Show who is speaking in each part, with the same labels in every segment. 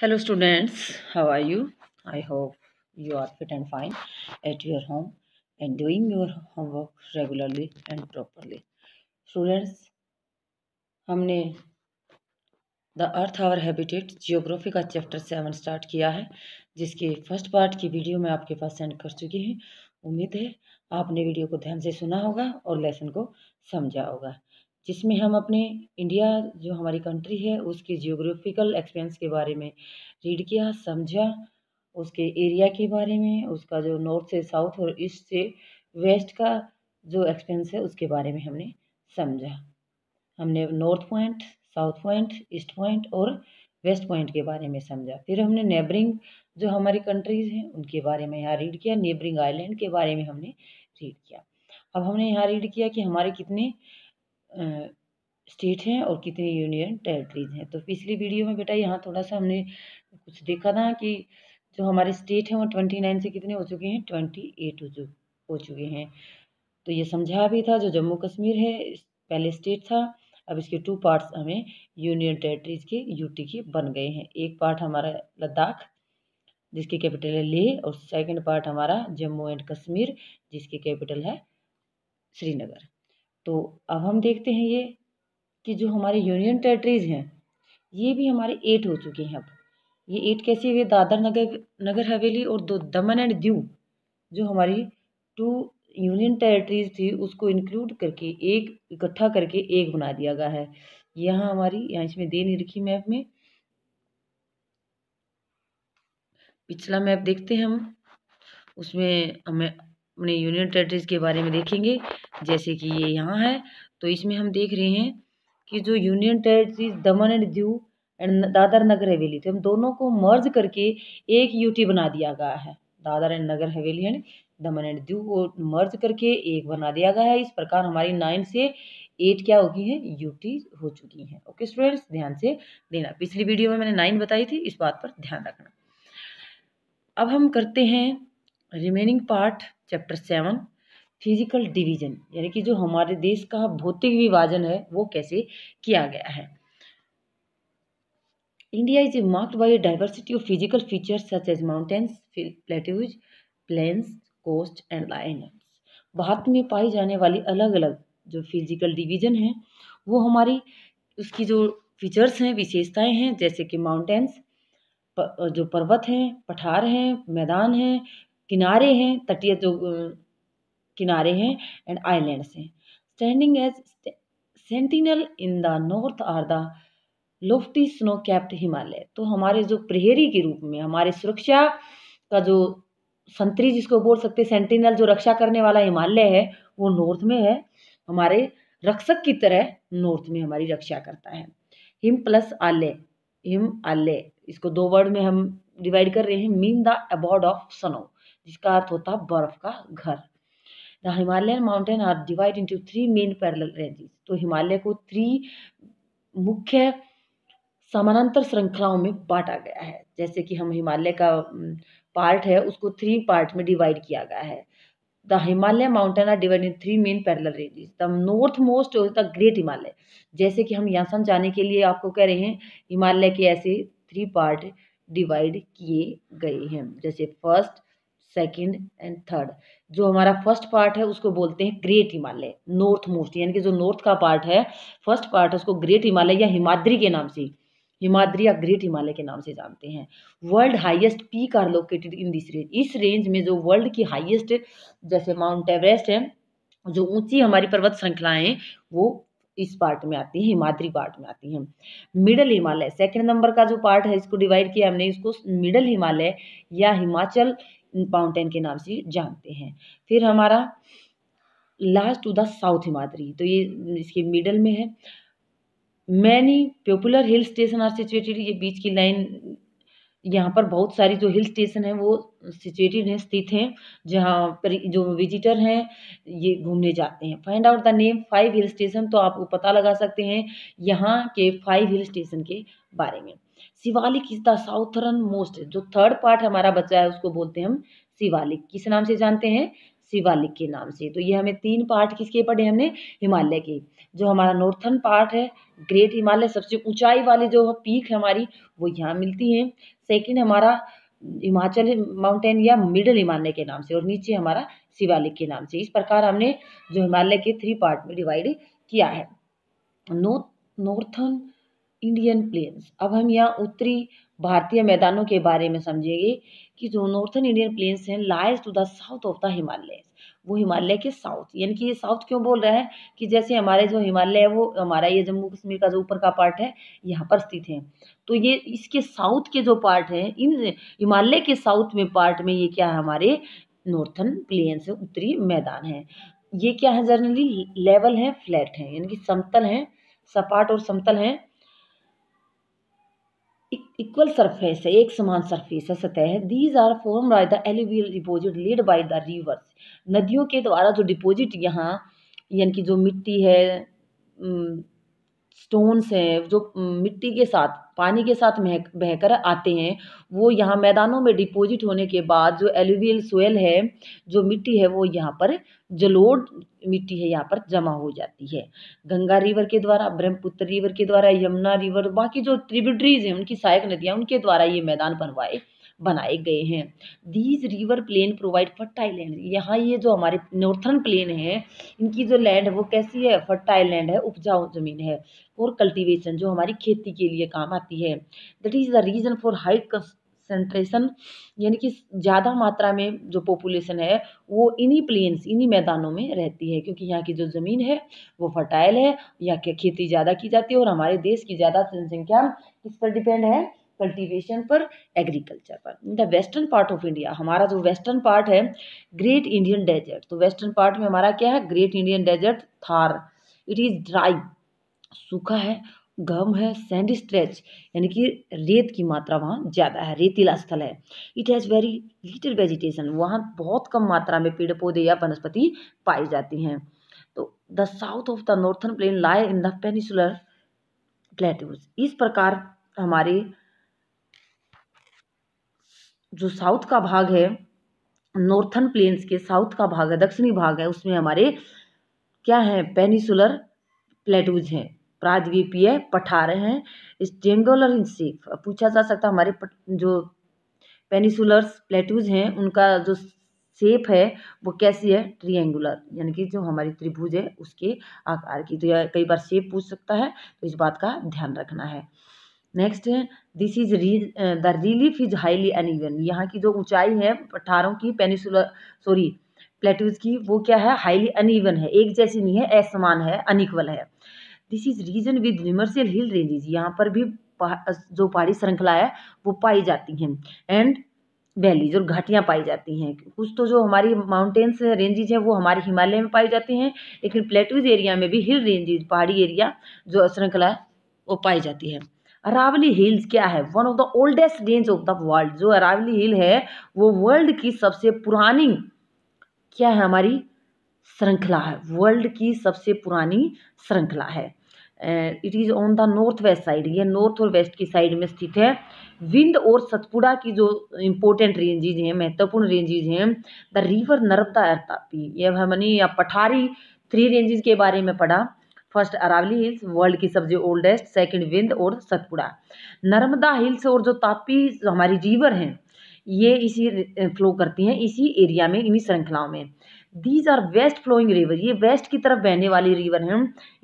Speaker 1: hello students how are you i hope you are fit and fine at your home and doing your homework regularly and properly students हमने the earth our habitat geography का chapter seven start किया है जिसके first part की video मैं आपके पास send कर चुकी हूँ उम्मीद है आपने वीडियो को ध्यान से सुना होगा और लेसन को समझा होगा जिसमें हम अपने इंडिया जो हमारी कंट्री है उसके जियोग्राफिकल एक्सपेंस के बारे में रीड किया समझा उसके एरिया के बारे में उसका जो नॉर्थ से साउथ और ईस्ट से वेस्ट का जो एक्सपेंस है उसके बारे में हमने समझा हमने north point south point east point और वेस्ट पॉइंट के बारे में समझा फिर हमने नेबरिंग जो हमारी कंट्रीज़ हैं उनके बारे में यहाँ रीड किया नेबरिंग आइलैंड के बारे में हमने रीड किया अब हमने यहाँ रीड किया कि हमारे कितने स्टेट हैं और कितनी यूनियन टेरिटरीज हैं तो पिछली वीडियो में बेटा यहाँ थोड़ा सा हमने कुछ देखा था कि जो हमारे स्टेट हैं वो ट्वेंटी नाइन से कितने हो चुके हैं ट्वेंटी एट हो चुके हो चुके हैं तो ये समझा भी था जो जम्मू कश्मीर है पहले स्टेट था अब इसके टू पार्ट्स हमें यूनियन टेरिटरीज के यूटी के बन गए हैं एक पार्ट हमारा लद्दाख जिसकी कैपिटल है लेह और सेकेंड पार्ट हमारा जम्मू एंड कश्मीर जिसकी कैपिटल है श्रीनगर तो अब हम देखते हैं ये कि जो हमारे यूनियन टेरेटरीज़ हैं ये भी हमारे एट हो चुके हैं अब ये एट कैसे हुई दादर नगर नगर हवेली और दो दमन एंड दीव जो हमारी टू यूनियन टेरेटरीज थी उसको इंक्लूड करके एक इकट्ठा करके एक बना दिया गया है यहाँ हमारी यहाँ इसमें दे नहीं रखी मैप में पिछला मैप देखते हैं हम उसमें हमें अपने यूनियन टेरेटरीज़ के बारे में देखेंगे जैसे कि ये यहाँ है तो इसमें हम देख रहे हैं कि जो union territories Daman and Diu and Dadra Nagar Haveli तो हम दोनों को मर्ज करके एक यूटी बना दिया गया है दादर एंड नगर हवेली एंड दमन एंड दीव को मर्ज करके एक बना दिया गया है इस प्रकार हमारी नाइन से एट क्या हो गई है यूटी हो चुकी हैं ओके स्टूडेंट्स ध्यान से देना पिछली वीडियो में मैंने नाइन बताई थी इस बात पर ध्यान रखना अब हम करते हैं remaining part chapter seven physical division यानी कि जो हमारे देश का भौतिक विभाजन है वो कैसे किया गया है India is marked by diversity of physical features such as mountains plateaus plains coast and line Bharat में पाई जाने वाली अलग अलग जो फिजिकल डिवीजन है वो हमारी उसकी जो फीचर्स हैं विशेषताएं हैं जैसे कि माउंटेन्स जो पर्वत हैं पठार हैं मैदान हैं किनारे हैं तटीय जो किनारे हैं एंड आइलैंड्स हैं standing as sentinel in the north are the lofty snow capped Himalaya तो हमारे जो प्रहरी के रूप में हमारे सुरक्षा का जो संतरी जिसको बोल सकते सेंटिनल जो रक्षा करने वाला हिमालय है वो नॉर्थ में है हमारे रक्षक की तरह नॉर्थ में हमारी रक्षा करता है हिम प्लस आले हिम आले इसको दो वर्ड में हम डिवाइड कर रहे हैं मीन द अबॉर्ड ऑफ सनो जिसका अर्थ होता है बर्फ का घर the Himalayan mountain are divide into three main parallel ranges तो हिमालय को थ्री मुख्य समानांतर श्रृंखलाओं में बांटा गया है जैसे कि हम हिमालय का पार्ट है उसको थ्री पार्ट में डिवाइड किया गया है the Himalaya mountain are divide in three main parallel ranges the north most और द ग्रेट हिमालय जैसे कि हम यासम जाने के लिए आपको कह रहे हैं हिमालय के ऐसे थ्री पार्ट डिवाइड किए गए हैं जैसे फर्स्ट सेकंड एंड थर्ड जो हमारा फर्स्ट पार्ट है उसको बोलते हैं ग्रेट हिमालय नॉर्थ मोस्ट यानी कि जो नॉर्थ का पार्ट है फर्स्ट पार्ट है उसको ग्रेट हिमालय या हिमाद्री के नाम से हिमाद्री या ग्रेट हिमालय के नाम से जानते हैं world highest peak are located in this range इस रेंज में जो वर्ल्ड की हाईएस्ट जैसे माउंट एवरेस्ट है जो ऊंची हमारी पर्वत श्रृंखलाएं वो इस पार्ट में आती हैं हिमाद्री पार्ट में आती हैं मिडल हिमालय सेकंड नंबर का जो पार्ट है इसको डिवाइड किया हमने इसको मिडल हिमालय या हिमाचल माउंटेन के नाम से जानते हैं फिर हमारा last to the south Himadri तो ये इसके मिडल में है many popular hill station are situated ये बीच की लाइन यहाँ पर बहुत सारी जो हिल स्टेशन है वो सिचुएटेड हैं स्थित हैं जहाँ पर जो विजिटर हैं ये घूमने जाते हैं find out the name five hill station तो आपको पता लगा सकते हैं यहाँ के फाइव हिल स्टेशन के बारे में Shivalik is the southern most जो थर्ड पार्ट हमारा बचा है उसको बोलते हैं हम शिवालिक किस नाम से जानते हैं शिवालिक के नाम से तो ये हमें तीन पार्ट किसके पढ़े हमने हिमालय के जो हमारा नॉर्थन पार्ट है ग्रेट हिमालय सबसे ऊंचाई वाली जो पीक हमारी वो यहाँ मिलती है सेकंड हमारा हिमाचल माउंटेन या मिडल हिमालय के नाम से और नीचे हमारा शिवालिक के नाम से इस प्रकार हमने जो हिमालय के थ्री पार्ट में डिवाइड किया है नॉर्थ नॉर्थन इंडियन प्लेन्स अब हम यहाँ उत्तरी भारतीय मैदानों के बारे में समझेंगे कि जो नॉर्थन इंडियन प्लेन्स हैं lies to the south of the Himalaya वो हिमालय के साउथ यानी कि ये साउथ क्यों बोल रहा है कि जैसे हमारे जो हिमालय है वो हमारा ये जम्मू कश्मीर का जो ऊपर का पार्ट है यहाँ पर स्थित है तो ये इसके साउथ के जो पार्ट हैं इन हिमालय के साउथ में पार्ट में ये क्या है हमारे नॉर्थन प्लेन्स उत्तरी मैदान है ये क्या है जनरली लेवल है फ्लैट है यानी कि समतल है सपाट और समतल हैं इक्वल सरफेस है एक समान सरफेस है सतह है these are form by the alluvial deposit lead by the rivers नदियों के द्वारा जो डिपोजिट यहाँ यानी कि जो मिट्टी है स्टोन्स हैं जो मिट्टी के साथ पानी के साथ बह कर आते हैं वो यहाँ मैदानों में डिपोज़िट होने के बाद जो एलुवियल सोयल है जो मिट्टी है वो यहाँ पर जलोढ़ मिट्टी है यहाँ पर जमा हो जाती है गंगा रिवर के द्वारा ब्रह्मपुत्र रिवर के द्वारा यमुना रिवर बाकी जो ट्रिब्यूटरीज हैं उनकी सहायक नदियाँ उनके द्वारा ये मैदान बनवाए बनाए गए हैं these river plain provide fertile land यहाँ ये जो हमारे नॉर्थन प्लेन है इनकी जो लैंड है वो कैसी है फर्टाइल लैंड है उपजाऊ ज़मीन है और कल्टिवेशन जो हमारी खेती के लिए काम आती है that is the reason for high concentration यानी कि ज़्यादा मात्रा में जो पॉपुलेशन है वो इन्हीं प्लेन्स इन्हीं मैदानों में रहती है क्योंकि यहाँ की जो ज़मीन है वो फर्टाइल है यहाँ की खेती ज़्यादा की जाती है और हमारे देश की ज़्यादा जनसंख्या किस पर डिपेंड है कल्टीवेशन पर एग्रीकल्चर पर in the western part of India हमारा जो वेस्टर्न पार्ट है ग्रेट इंडियन डेजर्ट तो वेस्टर्न पार्ट में हमारा क्या है great Indian desert Thar it is dry सूखा है गम है सैंड स्ट्रेच यानी कि रेत की मात्रा वहाँ ज़्यादा है रेतीला स्थल है it has very little vegetation वहाँ बहुत कम मात्रा में पेड़ पौधे या वनस्पति पाई जाती हैं तो the south of the northern plain lie in the peninsular plateaus इस प्रकार हमारे जो साउथ का भाग है नॉर्थन प्लेन्स के साउथ का भाग है दक्षिणी भाग है उसमें हमारे क्या है पेनिसुलर प्लेटूज हैं प्राद्वीपीय पठार हैं स्टेंगोलर इन शेप पूछा जा सकता हमारे जो पेनिसुलर्स प्लेटूज हैं उनका जो शेप है वो कैसी है ट्रिएंगुलर यानी कि जो हमारी त्रिभुज है उसके आकार की तो यह कई बार शेप पूछ सकता है तो इस बात का ध्यान रखना है नेक्स्ट है दिस इज री the relief is highly uneven यहाँ की जो ऊंचाई है पठारों की पेनिसुला सॉरी प्लेट्यूज की वो क्या है हाईली अनइवन है एक जैसी नहीं है असमान है अनइक्वल है दिस इज रीजन विद विमर्शियल हिल रेंजेज यहाँ पर भी जो पहाड़ी श्रृंखला है वो पाई जाती हैं एंड वैलीज और घाटियाँ पाई जाती हैं कुछ तो जो हमारी माउंटेन्स रेंजेज हैं वो हमारे हिमालय में पाई जाती हैं लेकिन प्लेटूज एरिया में भी हिल रेंजेज पहाड़ी एरिया जो श्रृंखला है वो पाई जाती है अरावली हिल्स क्या है one of the oldest range of the world जो अरावली हिल है वो वर्ल्ड की सबसे पुरानी क्या है हमारी श्रृंखला है वर्ल्ड की सबसे पुरानी श्रृंखला है it is on the north west side ये नॉर्थ और वेस्ट की साइड में स्थित है विंद और सतपुड़ा की जो इम्पोर्टेंट रेंजेज हैं महत्वपूर्ण रेंजेज हैं द रिवर नर्मदा अर्थापी ये हमने या पठारी थ्री रेंजेज के बारे में पढ़ा फर्स्ट अरावली हिल्स वर्ल्ड की सबसे ओल्डेस्ट सेकंड विंद और सतपुड़ा नर्मदा हिल्स और जो तापी हमारी जीवर हैं ये इसी फ्लो करती हैं इसी एरिया में इन्हीं श्रृंखलाओं में these are west flowing river ये वेस्ट की तरफ बहने वाली रिवर हैं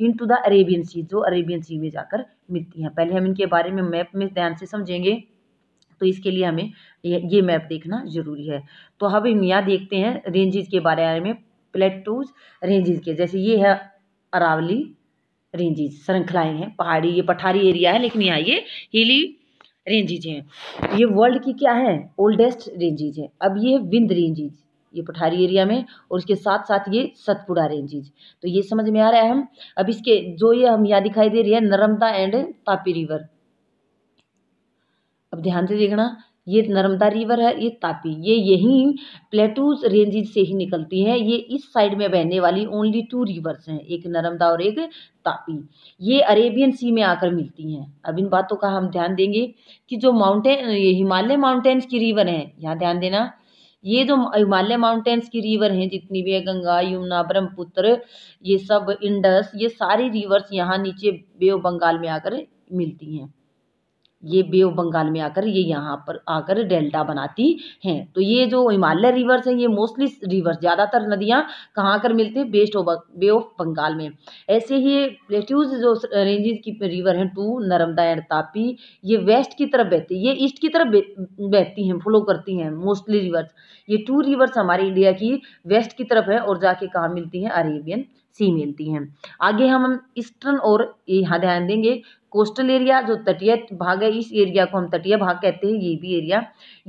Speaker 1: into the Arabian sea जो अरेबियन सी में जाकर मिलती हैं पहले हम इनके बारे में मैप में ध्यान से समझेंगे तो इसके लिए हमें ये मैप देखना ज़रूरी है तो हम हम यहाँ देखते हैं रेंजेस के बारे में प्लेटूज रेंजेस के जैसे ये है अरावली रेंजेज श्रृंखलाएं हैं पहाड़ी ये पठारी एरिया है लेकिन यहाँ ये हिली रेंजेज हैं ये वर्ल्ड की क्या है ओल्डेस्ट रेंजेज है अब ये विंध रेंजेज ये पठारी एरिया में और उसके साथ साथ ये सतपुड़ा रेंजेज तो ये समझ में आ रहा है हम अब इसके जो ये हम यहाँ दिखाई दे रही है नर्मदा एंड तापी रिवर अब ध्यान से देखना ये नर्मदा रिवर है ये तापी ये यहीं प्लेटूज रेंजेज से ही निकलती है ये इस साइड में बहने वाली ओनली टू रिवर्स हैं एक नर्मदा और एक तापी ये अरेबियन सी में आकर मिलती हैं अब इन बातों का हम ध्यान देंगे कि जो माउंटेन ये हिमालय माउंटेन्स की रिवर हैं यहाँ ध्यान देना ये जो हिमालय माउंटेन्स की रिवर हैं जितनी भी है गंगा यमुना ब्रह्मपुत्र ये सब इंडस ये सारी रिवर्स यहाँ नीचे बेव बंगाल में आकर मिलती हैं ये बे ऑफ बंगाल में आकर ये यहाँ पर आकर डेल्टा बनाती हैं तो ये जो हिमालय रिवर्स हैं ये मोस्टली रिवर्स ज़्यादातर नदियाँ कहाँ कर मिलते हैं west of bay of Bengal में ऐसे ही प्लेट्यूज जो रेंजेज की रिवर हैं टू नर्मदा एंड तापी ये वेस्ट की तरफ बहती है ये ईस्ट की तरफ बहती हैं फ्लो करती हैं मोस्टली रिवर्स ये टू रिवर्स हमारे इंडिया की वेस्ट की तरफ है और जाके कहाँ मिलती हैं अरेबियन सी मिलती हैं आगे हम ईस्टर्न और यहाँ ध्यान देंगे कोस्टल एरिया जो तटीय भाग है इस एरिया को हम तटीय भाग कहते हैं ये भी एरिया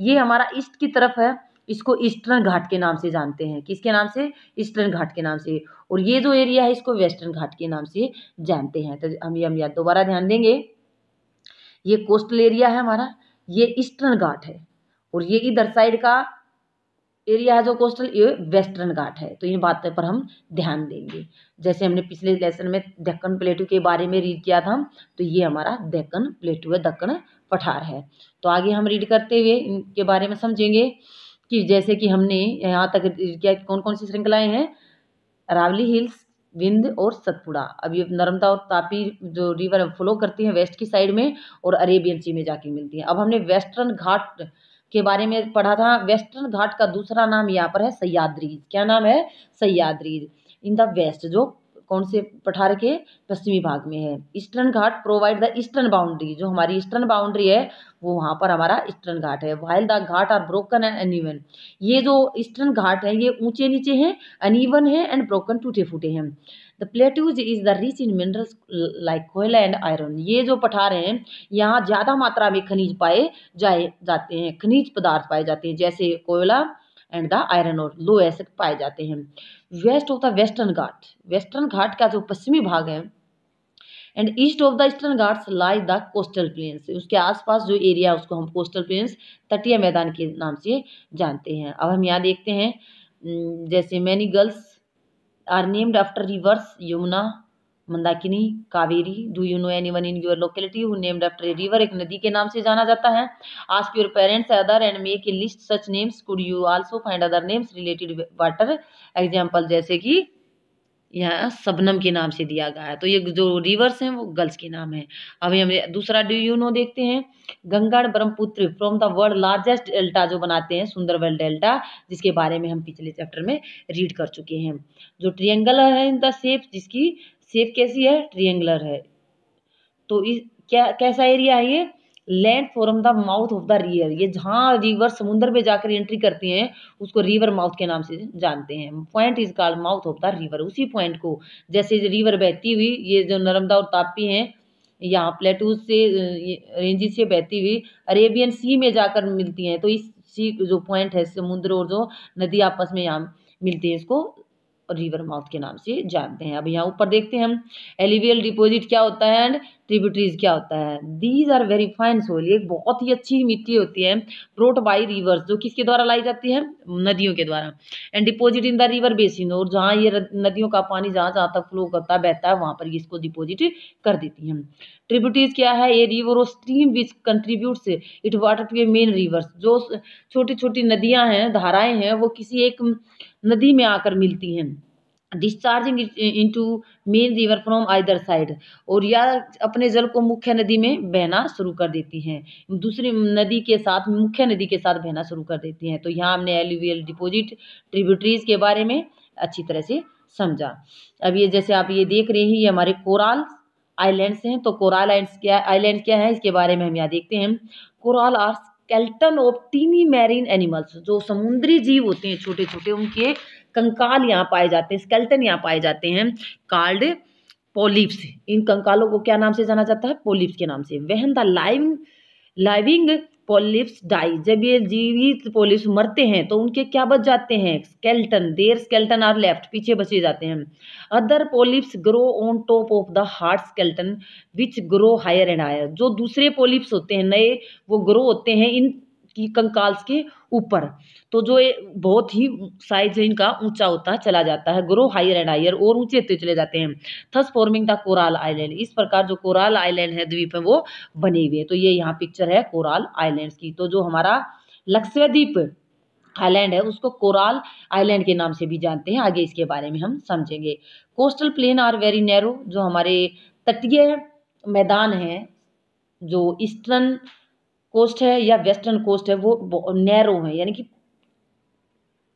Speaker 1: ये हमारा ईस्ट की तरफ है इसको ईस्टर्न घाट के नाम से जानते हैं किसके नाम से ईस्टर्न घाट के नाम से और ये जो एरिया है इसको वेस्टर्न घाट के नाम से जानते हैं तो हम ये हम याद दोबारा ध्यान देंगे ये कोस्टल एरिया है हमारा ये ईस्टर्न घाट है और ये इधर साइड का एरिया जो कोस्टल ये वेस्टर्न घाट है तो इन बातों पर हम ध्यान देंगे जैसे हमने पिछले लेसन में दक्कन प्लेटू के बारे में रीड किया था तो ये हमारा दक्कन प्लेटू है दक्कन पठार है तो आगे हम रीड करते हुए इनके बारे में समझेंगे कि जैसे कि हमने यहाँ तक रीड किया कौन कौन सी श्रृंखलाएँ हैं अरावली हिल्स विंध और सतपुड़ा अब ये नर्मदा और तापी जो रिवर फ्लो करती हैं वेस्ट की साइड में और अरेबियन सी में जाके मिलती हैं अब हमने वेस्टर्न घाट के बारे में पढ़ा था वेस्टर्न घाट का दूसरा नाम यहाँ पर है सयाद्री क्या नाम है सयाद्री इन द वेस्ट जो कौन से पठार के पश्चिमी भाग में है eastern ghat provide the eastern boundary जो हमारी ईस्टर्न बाउंड्री है वो वहाँ पर हमारा ईस्टर्न घाट है while the ghat are broken and uneven ये जो ईस्टर्न घाट है ये ऊंचे नीचे हैं अनइवन है एंड ब्रोकन टूटे फूटे हैं the plateaus is the rich in minerals like koyla and iron ये जो पठार हैं यहाँ ज़्यादा मात्रा में खनिज पाए जाए जाते हैं खनिज पदार्थ पाए जाते हैं जैसे कोयला एंड द आयरन और लो एसिड पाए जाते हैं west of the western ghat western ghat का जो पश्चिमी भाग है and east of the eastern ghats lie the coastal plains उसके आसपास जो एरिया उसको हम कोस्टल प्लेन्स तटीय मैदान के नाम से जानते हैं अब हम यहाँ देखते हैं जैसे many girls are named after rivers Yamuna Mandakini Kaveri do you know any one in your locality who named after a river एक नदी के नाम से जाना जाता है ask your parents other and make a list such names could you also find other names related water example जैसे कि यहाँ सबनम के नाम से दिया गया है तो ये जो रिवर्स हैं वो गर्ल्स के नाम है अभी हम दूसरा डू यू नो देखते हैं Ganga Brahmaputra from the world largest delta जो बनाते हैं सुंदर वर्ल्ड डेल्टा जिसके बारे में हम पिछले चैप्टर में रीड कर चुके हैं जो ट्रियंगल है इन द शेप जिसकी शेप कैसी है ट्रियंगुलर है तो इस क्या कैसा एरिया है ये land form the mouth of the river ये जहाँ रिवर समुद्र में जाकर एंट्री करते हैं उसको रिवर माउथ के नाम से जानते हैं point is called mouth of the river उसी पॉइंट को जैसे रिवर बहती हुई ये जो नर्मदा और तापी हैं यहाँ प्लेटू से रेंजिस से बहती हुई अरेबियन सी में जाकर मिलती हैं तो इस सी जो पॉइंट है समुद्र और जो नदी आपस में यहाँ मिलती है इसको रिवर माउथ के नाम से जानते हैं अब यहाँ ऊपर देखते हैं हम एलिवियल डिपोजिट क्या होता है एंड ट्रिब्यूटरीज क्या होता है these are very fine soil एक बहुत ही अच्छी मिट्टी होती है प्रोट बाई रिवर्स जो किसके द्वारा लाई जाती है नदियों के द्वारा and deposit in the river basin और जहाँ ये नदियों का पानी जहाँ जहाँ तक फ्लो करता बहता है वहाँ पर इसको डिपोजिट कर देती हैं ट्रिब्यूटरीज क्या है ये रिवर और stream which contributes it water to a main rivers जो छोटी छोटी नदियाँ हैं धाराएँ हैं वो किसी एक नदी में आकर मिलती हैं discharging into main river from either side और या अपने जल को मुख्य नदी में बहना शुरू कर देती हैं दूसरी नदी के साथ मुख्य नदी के साथ बहना शुरू कर देती हैं तो यहाँ हमने एलिवियल डिपोजिट ट्रिब्यूटरीज के बारे में अच्छी तरह से समझा अब ये जैसे आप ये देख रहे हैं ये हमारे कोराल आइलैंड्स हैं तो कोराल आइलैंड क्या आइलैंड क्या है इसके बारे में हम यहाँ देखते हैं coral are skeleton of tiny marine animals जो समुद्री जीव होते हैं छोटे छोटे उनके कंकाल यहाँ पाए जाते हैं स्केल्टन यहाँ पाए जाते हैं कार्ड पोलिप्स इन कंकालों को क्या नाम से जाना जाता है पोलिप्स के नाम से when the live living polyps die जब ये जीवित पोलिप्स मरते हैं तो उनके क्या बच जाते हैं skeleton there skeleton are left पीछे बचे जाते हैं other polyps grow on top of the hard skeleton which grow higher and higher जो दूसरे पोलिप्स होते हैं नए वो ग्रो होते हैं इन कंकाल्स के ऊपर तो जो ये बहुत ही साइज है इनका ऊंचा होता है चला जाता है ग्रो हायर एंड हायर और ऊंचे होते चले जाते हैं thus forming the coral island इस प्रकार जो कोराल आइलैंड है द्वीप है वो बने हुए तो ये यहाँ पिक्चर है कोराल आइलैंड की तो जो हमारा लक्ष्यद्वीप आइलैंड है उसको कोराल आइलैंड के नाम से भी जानते हैं आगे इसके बारे में हम समझेंगे coastal plain are very narrow जो हमारे तटीय मैदान है जो ईस्टर्न कोस्ट है या वेस्टर्न कोस्ट है वो नैरो है यानी कि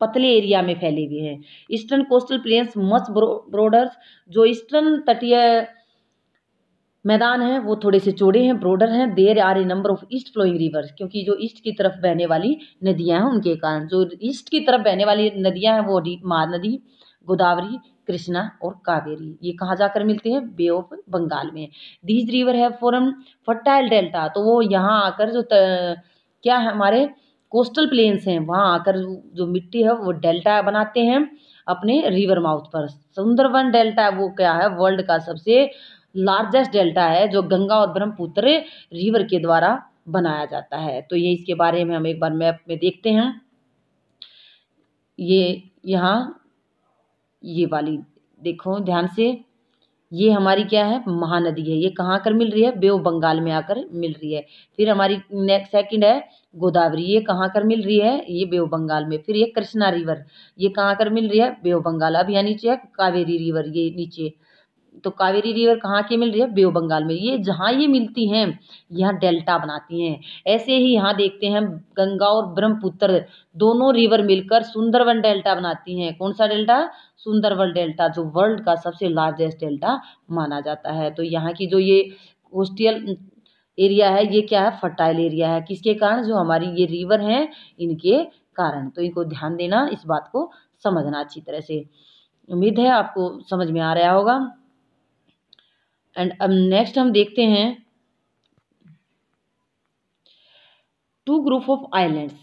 Speaker 1: पतले एरिया में फैले हुए हैं eastern coastal plains much broader जो ईस्टर्न तटीय मैदान है वो थोड़े से चौड़े हैं ब्रोडर हैं there are a number of east flowing rivers क्योंकि जो ईस्ट की तरफ बहने वाली नदियां हैं उनके कारण जो ईस्ट की तरफ बहने वाली नदियां हैं वो महानदी गोदावरी कृष्णा और कावेरी ये कहाँ जाकर मिलते हैं बे ऑफ बंगाल में दीज रिवर है फॉरम फर्टाइल डेल्टा तो वो यहाँ आकर जो त, क्या है हमारे कोस्टल प्लेन्स हैं वहाँ आकर जो मिट्टी है वो डेल्टा बनाते हैं अपने रिवर माउथ पर सुंदरवन डेल्टा वो क्या है वर्ल्ड का सबसे लार्जेस्ट डेल्टा है जो गंगा और ब्रह्मपुत्र रिवर के द्वारा बनाया जाता है तो ये इसके बारे में हम एक बार मैप में देखते हैं ये यहाँ ये वाली देखो ध्यान से ये हमारी क्या है महानदी है ये कहाँ कर मिल रही है बेव बंगाल में आकर मिल रही है फिर हमारी नेक्स्ट सेकंड है गोदावरी ये कहाँ कर मिल रही है ये बेव बंगाल में फिर ये कृष्णा रिवर ये कहाँ कर मिल रही है बेव बंगाल अब यहाँ नीचे है कावेरी रिवर ये नीचे तो कावेरी रिवर कहाँ की मिल रही है बेव बंगाल में ये जहाँ ये मिलती हैं यहाँ डेल्टा बनाती हैं ऐसे ही यहाँ देखते हैं गंगा और ब्रह्मपुत्र दोनों रिवर मिलकर सुंदरवन डेल्टा बनाती हैं कौन सा डेल्टा सुंदरवन डेल्टा जो वर्ल्ड का सबसे लार्जेस्ट डेल्टा माना जाता है तो यहाँ की जो ये कोस्टियल एरिया है ये क्या है फर्टाइल एरिया है किसके कारण जो हमारी ये रिवर हैं इनके कारण तो इनको ध्यान देना इस बात को समझना अच्छी तरह से उम्मीद है आपको समझ में आ रहा होगा एंड अब नेक्स्ट हम देखते हैं two group of islands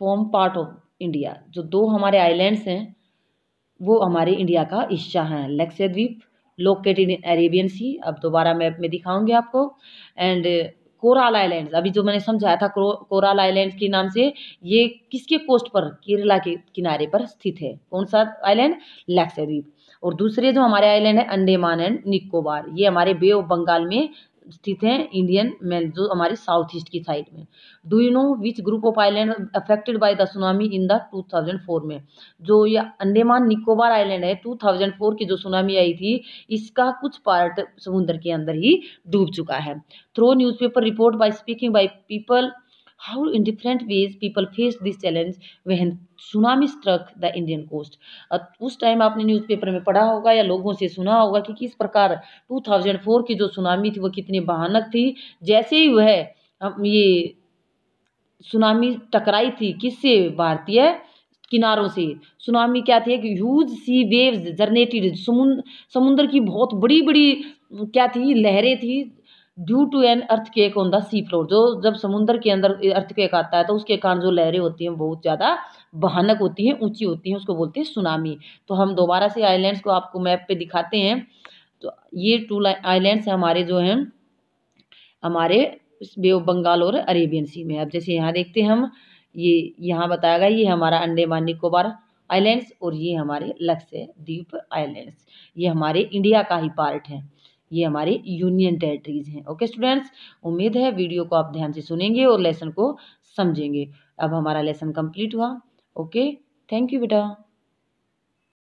Speaker 1: form part of India जो दो हमारे आइलैंड्स हैं वो हमारे इंडिया का हिस्सा हैं Lakshadweep located in Arabian sea अब दोबारा मैप में दिखाऊंगी आपको एंड कोराल आइलैंड्स अभी जो मैंने समझाया था कोराल आइलैंड्स के नाम से ये किसके कोस्ट पर केरला के किनारे पर स्थित है कौन सा आइलैंड लक्षद्वीप और दूसरे जो हमारे आइलैंड है अंडेमान एंड निकोबार ये हमारे बे ऑफ बंगाल में स्थित हैं इंडियन मेल जो हमारे साउथ ईस्ट की साइड में do you know which group of island affected by the tsunami in the 2004 में जो ये अंडेमान निकोबार आइलैंड है 2004 की जो सुनामी आई थी इसका कुछ पार्ट समुद्र के अंदर ही डूब चुका है through newspaper report by speaking by people how in different ways people faced this challenge when tsunami struck the Indian coast उस टाइम आपने न्यूज़पेपर में पढ़ा होगा या लोगों से सुना होगा कि किस प्रकार 2004 की जो सुनामी थी वो कितनी भयानक थी जैसे ही वह ये सुनामी टकराई थी किससे भारतीय किनारों से सुनामी क्या थी एक ह्यूज सी वेव्स जरनेटेड समुद्र समुंदर की बहुत बड़ी बड़ी क्या थी लहरें थी due to an earthquake on the sea floor जो जब समुद्र के अंदर अर्थकेक आता है तो उसके कारण जो लहरें होती हैं बहुत ज़्यादा भयानक होती हैं ऊंची होती हैं उसको बोलते हैं सुनामी तो हम दोबारा से आइलैंड्स को आपको मैप पे दिखाते हैं तो ये टू आइलैंड्स हमारे जो हैं हमारे बे ऑफ बंगाल और अरेबियन सी में अब जैसे यहाँ देखते हैं हम ये यहाँ बताया गया ये हमारा अंडेमान निकोबार आइलैंड्स और ये हमारे लक्ष्य द्वीप आइलैंड्स ये हमारे इंडिया का ही पार्ट है ये हमारी यूनियन टेरिटरीज हैं ओके स्टूडेंट्स उम्मीद है वीडियो को आप ध्यान से सुनेंगे और लेसन को समझेंगे अब हमारा लेसन कंप्लीट हुआ ओके थैंक यू बेटा